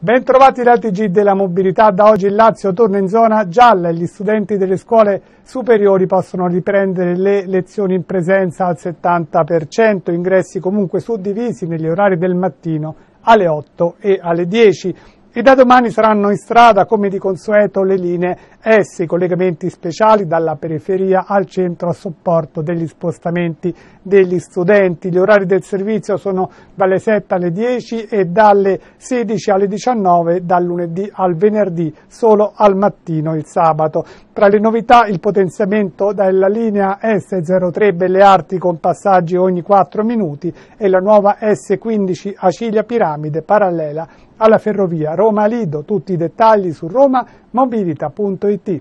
Bentrovati dal TG della mobilità, da oggi il Lazio torna in zona gialla e gli studenti delle scuole superiori possono riprendere le lezioni in presenza al 70%, ingressi comunque suddivisi negli orari del mattino alle 8 e alle 10. E da domani saranno in strada, come di consueto, le linee S, collegamenti speciali dalla periferia al centro a supporto degli spostamenti degli studenti. Gli orari del servizio sono dalle 7 alle 10 e dalle 16 alle 19, dal lunedì al venerdì, solo al mattino il sabato. Tra le novità il potenziamento della linea S03 Belle Arti con passaggi ogni 4 minuti e la nuova S15 Acilia Piramide parallela alla ferrovia Roma-Lido, tutti i dettagli su romamobilita.it.